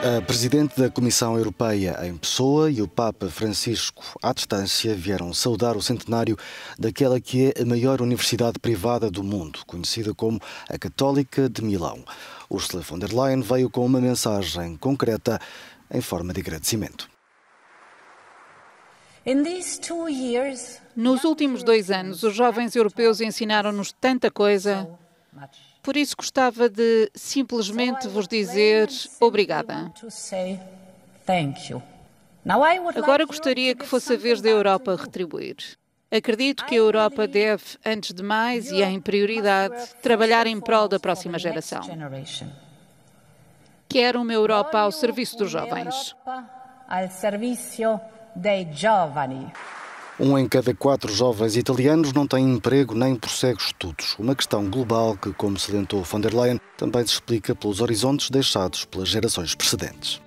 A Presidente da Comissão Europeia em pessoa e o Papa Francisco à distância vieram saudar o centenário daquela que é a maior universidade privada do mundo, conhecida como a Católica de Milão. Ursula von der Leyen veio com uma mensagem concreta em forma de agradecimento. Nos últimos dois anos, os jovens europeus ensinaram-nos tanta coisa por isso gostava de simplesmente vos dizer obrigada. Agora gostaria que fosse a vez da Europa retribuir. Acredito que a Europa deve, antes de mais e em prioridade, trabalhar em prol da próxima geração. Quero uma Europa ao serviço dos jovens. Um em cada quatro jovens italianos não tem emprego nem prossegue estudos. Uma questão global que, como salientou von der Leyen, também se explica pelos horizontes deixados pelas gerações precedentes.